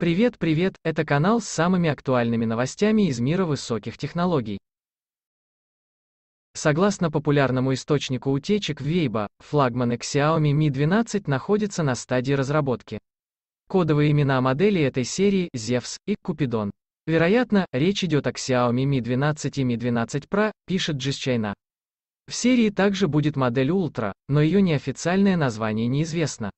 Привет, привет, это канал с самыми актуальными новостями из мира высоких технологий. Согласно популярному источнику утечек Weibo, флагманы Xiaomi Mi 12 находится на стадии разработки. Кодовые имена моделей этой серии – Zeus и Cupidon. Вероятно, речь идет о Xiaomi Mi 12 и Mi 12 Pro, пишет GizChina. В серии также будет модель Ultra, но ее неофициальное название неизвестно.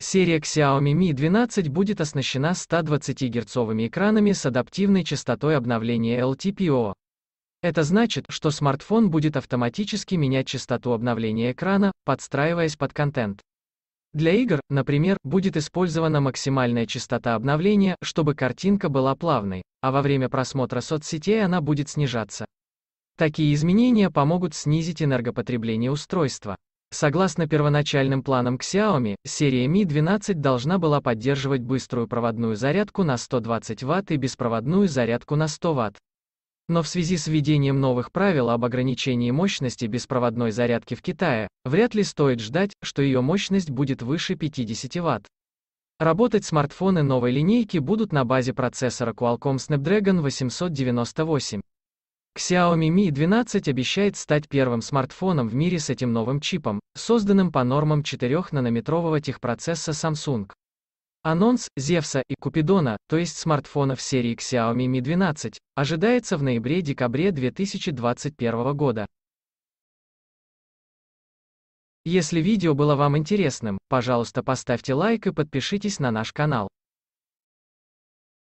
Серия Xiaomi Mi 12 будет оснащена 120-герцовыми экранами с адаптивной частотой обновления LTPO. Это значит, что смартфон будет автоматически менять частоту обновления экрана, подстраиваясь под контент. Для игр, например, будет использована максимальная частота обновления, чтобы картинка была плавной, а во время просмотра соцсетей она будет снижаться. Такие изменения помогут снизить энергопотребление устройства. Согласно первоначальным планам Xiaomi, серия Mi 12 должна была поддерживать быструю проводную зарядку на 120 Вт и беспроводную зарядку на 100 Вт. Но в связи с введением новых правил об ограничении мощности беспроводной зарядки в Китае, вряд ли стоит ждать, что ее мощность будет выше 50 Вт. Работать смартфоны новой линейки будут на базе процессора Qualcomm Snapdragon 898. Xiaomi Mi 12 обещает стать первым смартфоном в мире с этим новым чипом, созданным по нормам 4-нанометрового техпроцесса Samsung. Анонс Зевса и Купидона, то есть смартфонов серии Xiaomi Mi 12, ожидается в ноябре-декабре 2021 года. Если видео было вам интересным, пожалуйста поставьте лайк и подпишитесь на наш канал.